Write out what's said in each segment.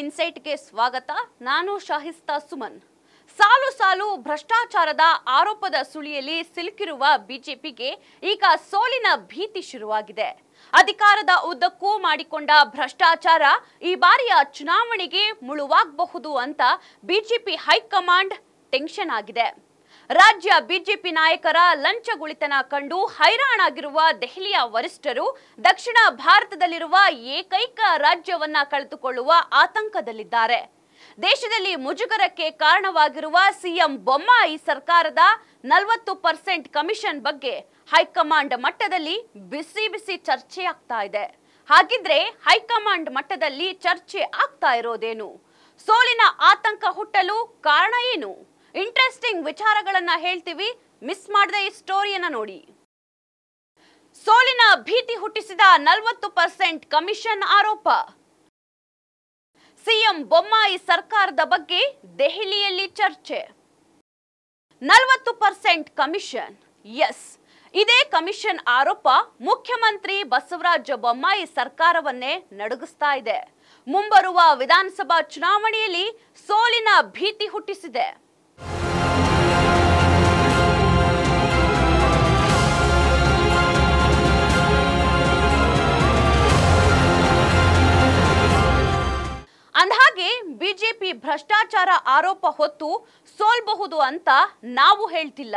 ಇನ್ಸೈಟ್ಗೆ ಸ್ವಾಗತ ನಾನು ಶಾಹಿಸ್ತಾ ಸುಮನ್ ಸಾಲು ಸಾಲು ಭ್ರಷ್ಟಾಚಾರದ ಆರೋಪದ ಸುಳಿಯಲ್ಲಿ ಸಿಲುಕಿರುವ ಬಿಜೆಪಿಗೆ ಈಗ ಸೋಲಿನ ಭೀತಿ ಶುರುವಾಗಿದೆ ಅಧಿಕಾರದ ಉದ್ದಕ್ಕೂ ಮಾಡಿಕೊಂಡ ಭ್ರಷ್ಟಾಚಾರ ಈ ಬಾರಿಯ ಚುನಾವಣೆಗೆ ಮುಳುವಾಗಬಹುದು ಅಂತ ಬಿಜೆಪಿ ಹೈಕಮಾಂಡ್ ಟೆನ್ಷನ್ ಆಗಿದೆ ರಾಜ್ಯ ಬಿಜೆಪಿ ನಾಯಕರ ಲಂಚಗುಳಿತನ ಕಂಡು ಹೈರಾಣಾಗಿರುವ ದೆಹಲಿಯ ವರಿಷ್ಠರು ದಕ್ಷಿಣ ಭಾರತದಲ್ಲಿರುವ ಏಕೈಕ ರಾಜ್ಯವನ್ನ ಕಳೆದುಕೊಳ್ಳುವ ಆತಂಕದಲ್ಲಿದ್ದಾರೆ ದೇಶದಲ್ಲಿ ಮುಜುಗರಕ್ಕೆ ಕಾರಣವಾಗಿರುವ ಸಿಎಂ ಬೊಮ್ಮಾಯಿ ಸರ್ಕಾರದ ನಲವತ್ತು ಪರ್ಸೆಂಟ್ ಕಮಿಷನ್ ಬಗ್ಗೆ ಹೈಕಮಾಂಡ್ ಮಟ್ಟದಲ್ಲಿ ಬಿಸಿ ಬಿಸಿ ಚರ್ಚೆ ಆಗ್ತಾ ಇದೆ ಹಾಗಿದ್ರೆ ಹೈಕಮಾಂಡ್ ಮಟ್ಟದಲ್ಲಿ ಚರ್ಚೆ ಆಗ್ತಾ ಇರೋದೇನು ಸೋಲಿನ ಆತಂಕ ಹುಟ್ಟಲು ಕಾರಣ ಏನು ಇಂಟ್ರೆಸ್ಟಿಂಗ್ ವಿಚಾರಗಳನ್ನ ಹೇಳ್ತೀವಿ ಮಿಸ್ ಮಾಡದೆ ಈ ಸ್ಟೋರಿಯನ್ನ ನೋಡಿ ಸೋಲಿನ ಭೀತಿ ಹುಟ್ಟಿಸಿದ ನಲವತ್ತು ಪರ್ಸೆಂಟ್ ಕಮಿಷನ್ ಆರೋಪ ಸಿಎಂ ಬೊಮ್ಮಾಯಿ ಸರ್ಕಾರದ ಬಗ್ಗೆ ದೆಹಲಿಯಲ್ಲಿ ಚರ್ಚೆ ನಲವತ್ತು ಪರ್ಸೆಂಟ್ ಕಮಿಷನ್ ಎಸ್ ಇದೇ ಕಮಿಷನ್ ಆರೋಪ ಮುಖ್ಯಮಂತ್ರಿ ಬಸವರಾಜ ಬೊಮ್ಮಾಯಿ ಸರ್ಕಾರವನ್ನೇ ನಡುಗಿಸ್ತಾ ಇದೆ ಮುಂಬರುವ ವಿಧಾನಸಭಾ ಚುನಾವಣೆಯಲ್ಲಿ ಸೋಲಿನ ಭೀತಿ ಹುಟ್ಟಿಸಿದೆ ಅಂದಹಾಗೆ ಬಿಜೆಪಿ ಭ್ರಷ್ಟಾಚಾರ ಆರೋಪ ಹೊತ್ತು ಸೋಲ್ಬಹುದು ಅಂತ ನಾವು ಹೇಳ್ತಿಲ್ಲ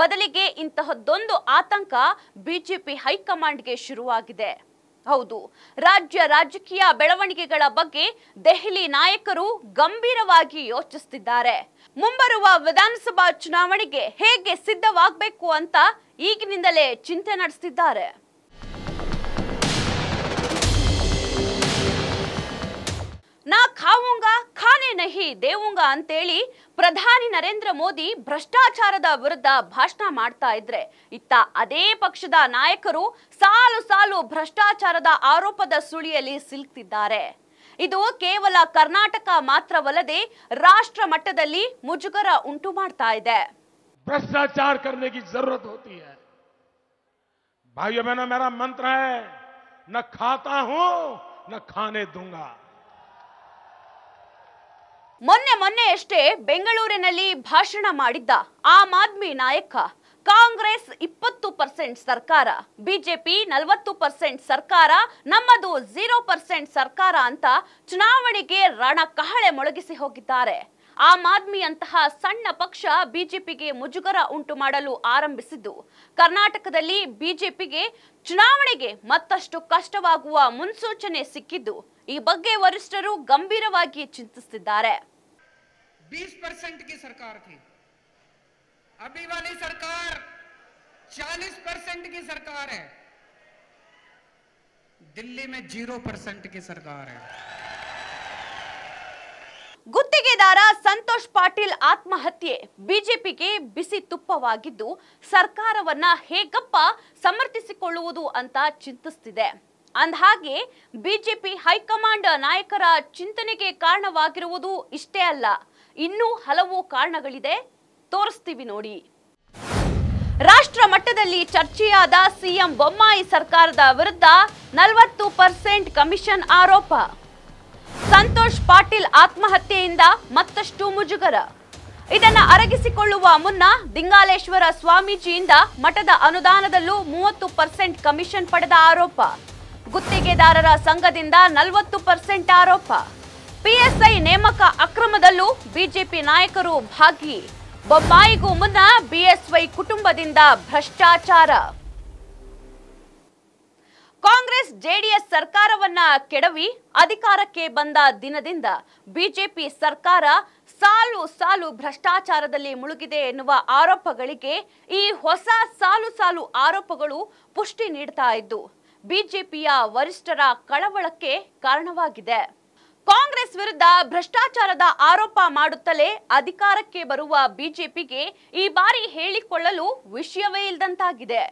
ಬದಲಿಗೆ ಇಂತಹದ್ದೊಂದು ಆತಂಕ ಬಿಜೆಪಿ ಹೈಕಮಾಂಡ್ಗೆ ಶುರುವಾಗಿದೆ ಹೌದು ರಾಜ್ಯ ರಾಜಕೀಯ ಬೆಳವಣಿಗೆಗಳ ಬಗ್ಗೆ ದೆಹಲಿ ನಾಯಕರು ಗಂಭೀರವಾಗಿ ಯೋಚಿಸುತ್ತಿದ್ದಾರೆ ಮುಂಬರುವ ವಿಧಾನಸಭಾ ಚುನಾವಣೆಗೆ ಹೇಗೆ ಸಿದ್ಧವಾಗಬೇಕು ಅಂತ ಈಗಿನಿಂದಲೇ ಚಿಂತೆ ನಡೆಸ್ತಿದ್ದಾರೆ ನಾ ಖಾವುಂಗ ಖಾನೆ ನಹಿ ದೇವುಂಗ ಅಂತೇಳಿ ಪ್ರಧಾನಿ ನರೇಂದ್ರ ಮೋದಿ ಭ್ರಷ್ಟಾಚಾರದ ವಿರುದ್ಧ ಭಾಷಣ ಮಾಡ್ತಾ ಇದ್ರೆ ಇತ್ತ ಅದೇ ಪಕ್ಷದ ನಾಯಕರು ಸಾಲು ಸಾಲು ಭ್ರಷ್ಟಾಚಾರದ ಆರೋಪದ ಸುಳಿಯಲ್ಲಿ ಸಿಲುಕ್ತಿದ್ದಾರೆ ಇದು ಕೇವಲ ಕರ್ನಾಟಕ ಮಾತ್ರವಲ್ಲದೆ ರಾಷ್ಟ್ರ ಮಟ್ಟದಲ್ಲಿ ಮುಜುಗರ ಉಂಟು ಮಾಡ್ತಾ ಇದೆ ಭ್ರಷ್ಟಾಚಾರ करने की जरूरत होती भाइयों बहनों मेरा मंत्र है न खाता हूं खाने दूंगा ಮೊನ್ನೆ ಮೊನ್ನೆಯಷ್ಟೇ ಬೆಂಗಳೂರಿನಲ್ಲಿ ಭಾಷಣ ಮಾಡಿದ್ದ ಆಮ್ ಆದ್ಮಿ ನಾಯಕ ಕಾಂಗ್ರೆಸ್ ಇಪ್ಪತ್ತು ಪರ್ಸೆಂಟ್ ಸರ್ಕಾರ ಬಿಜೆಪಿ ನಲವತ್ತು ಪರ್ಸೆಂಟ್ ಸರ್ಕಾರ ನಮ್ಮದು ಜೀರೋ ಪರ್ಸೆಂಟ್ ಸರ್ಕಾರ ಅಂತ ಚುನಾವಣೆಗೆ ರಣ ಕಹಳೆ ಮೊಳಗಿಸಿ ಹೋಗಿದ್ದಾರೆ ಆಮ್ ಆದ್ಮಿಯಂತಹ ಸಣ್ಣ ಪಕ್ಷ ಬಿಜೆಪಿಗೆ ಮುಜುಗರ ಉಂಟು ಮಾಡಲು ಆರಂಭಿಸಿದ್ದು ಕರ್ನಾಟಕದಲ್ಲಿ ಬಿಜೆಪಿಗೆ ಚುನಾವಣೆಗೆ ಮತ್ತಷ್ಟು ಕಷ್ಟವಾಗುವ ಮುನ್ಸೂಚನೆ ಸಿಕ್ಕಿದ್ದು ಈ ಬಗ್ಗೆ ವರಿಷ್ಠರು ಗಂಭೀರವಾಗಿ ಚಿಂತಿಸುತ್ತಿದ್ದಾರೆ दिल्ली में ಜೀರೋ ಪರ್ಸೆಂಟ್ सरकार ಗುತ್ತಿಗೆದಾರ ಸಂತೋಷ್ ಪಾಟೀಲ್ ಆತ್ಮಹತ್ಯೆ ಬಿಜೆಪಿಗೆ ಬಿಸಿ ತುಪ್ಪವಾಗಿದ್ದು ಸರ್ಕಾರವನ್ನ ಹೇಗಪ್ಪ ಸಮರ್ಥಿಸಿಕೊಳ್ಳುವುದು ಅಂತ ಚಿಂತಿಸ್ತಿದೆ ಅಂದಹಾಗೆ ಬಿಜೆಪಿ ಹೈಕಮಾಂಡ್ ನಾಯಕರ ಚಿಂತನೆಗೆ ಕಾರಣವಾಗಿರುವುದು ಇಷ್ಟೇ ಅಲ್ಲ ಇನ್ನೂ ಹಲವು ಕಾರಣಗಳಿದೆ ತೋರಿಸ್ತೀವಿ ನೋಡಿ ರಾಷ್ಟ್ರ ಮಟ್ಟದಲ್ಲಿ ಚರ್ಚೆಯಾದ ಸಿಎಂ ಬೊಮ್ಮಾಯಿ ಸರ್ಕಾರದ ವಿರುದ್ಧ ನಲವತ್ತು ಪರ್ಸೆಂಟ್ ಕಮಿಷನ್ ಆರೋಪ ಸಂತೋಷ್ ಪಾಟೀಲ್ ಆತ್ಮಹತ್ಯೆಯಿಂದ ಮತ್ತಷ್ಟು ಮುಜುಗರ ಇದನ್ನು ಅರಗಿಸಿಕೊಳ್ಳುವ ಮುನ್ನ ದಿಂಗಾಲೇಶ್ವರ ಸ್ವಾಮೀಜಿಯಿಂದ ಮಠದ ಅನುದಾನದಲ್ಲೂ ಮೂವತ್ತು ಪರ್ಸೆಂಟ್ ಕಮಿಷನ್ ಪಡೆದ ಆರೋಪ ಗುತ್ತಿಗೆದಾರರ ಸಂಘದಿಂದ ನಲವತ್ತು ಪರ್ಸೆಂಟ್ ಆರೋಪ ಪಿಎಸ್ಐ ನೇಮಕ ಅಕ್ರಮದಲ್ಲೂ ಬಿಜೆಪಿ ನಾಯಕರು ಭಾಗಿ ಬೊಮ್ಮಾಯಿಗೂ ಮುನ್ನ ಬಿಎಸ್ವೈ ಕುಟುಂಬದಿಂದ ಭ್ರಷ್ಟಾಚಾರ ಕಾಂಗ್ರೆಸ್ ಜೆಡಿಎಸ್ ಸರ್ಕಾರವನ್ನ ಕೆಡವಿ ಅಧಿಕಾರಕ್ಕೆ ಬಂದ ದಿನದಿಂದ ಬಿಜೆಪಿ ಸರ್ಕಾರ ಸಾಲು ಸಾಲು ಭ್ರಷ್ಟಾಚಾರದಲ್ಲಿ ಮುಳುಗಿದೆ ಎನ್ನುವ ಆರೋಪಗಳಿಗೆ ಈ ಹೊಸ ಸಾಲು ಸಾಲು ಆರೋಪಗಳು ಪುಷ್ಟಿ ನೀಡ್ತಾ ಇದ್ದು ಬಿಜೆಪಿಯ ವರಿಷ್ಠರ ಕಳವಳಕ್ಕೆ ಕಾರಣವಾಗಿದೆ ಕಾಂಗ್ರೆಸ್ ವಿರುದ್ಧ ಭ್ರಷ್ಟಾಚಾರದ ಆರೋಪ ಮಾಡುತ್ತಲೇ ಅಧಿಕಾರಕ್ಕೆ ಬರುವ ಬಿಜೆಪಿಗೆ ಈ ಬಾರಿ ಹೇಳಿಕೊಳ್ಳಲು ವಿಷಯವೇ ಇಲ್ಲದಂತಾಗಿದೆ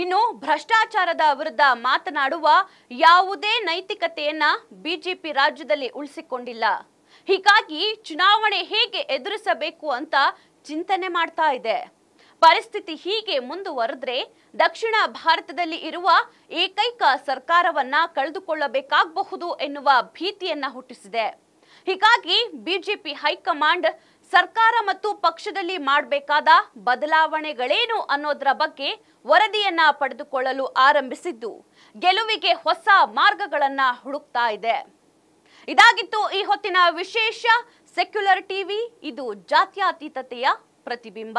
ಇನ್ನು ಭ್ರಷ್ಟಾಚಾರದ ವಿರುದ್ಧ ಮಾತನಾಡುವ ಯಾವುದೇ ನೈತಿಕತೆಯನ್ನ ಬಿಜೆಪಿ ರಾಜ್ಯದಲ್ಲಿ ಉಳಿಸಿಕೊಂಡಿಲ್ಲ ಹೀಗಾಗಿ ಚುನಾವಣೆ ಹೇಗೆ ಎದುರಿಸಬೇಕು ಅಂತ ಚಿಂತನೆ ಮಾಡ್ತಾ ಇದೆ ಪರಿಸ್ಥಿತಿ ಹೀಗೆ ಮುಂದುವರೆದ್ರೆ ದಕ್ಷಿಣ ಭಾರತದಲ್ಲಿ ಇರುವ ಏಕೈಕ ಸರ್ಕಾರವನ್ನ ಕಳೆದುಕೊಳ್ಳಬೇಕಾಗಬಹುದು ಎನ್ನುವ ಭೀತಿಯನ್ನ ಹುಟ್ಟಿಸಿದೆ ಹೀಗಾಗಿ ಬಿಜೆಪಿ ಹೈಕಮಾಂಡ್ ಸರ್ಕಾರ ಮತ್ತು ಪಕ್ಷದಲ್ಲಿ ಮಾಡಬೇಕಾದ ಬದಲಾವಣೆಗಳೇನು ಅನ್ನೋದರ ಬಗ್ಗೆ ವರದಿಯನ್ನ ಪಡೆದುಕೊಳ್ಳಲು ಆರಂಭಿಸಿದ್ದು ಗೆಲುವಿಗೆ ಹೊಸ ಮಾರ್ಗಗಳನ್ನ ಹುಡುಕ್ತಾ ಇದೆ ಇದಾಗಿತ್ತು ಈ ಹೊತ್ತಿನ ವಿಶೇಷ ಸೆಕ್ಯುಲರ್ ಟಿವಿ ಇದು ಜಾತ್ಯಾತೀತತೆಯ ಪ್ರತಿಬಿಂಬ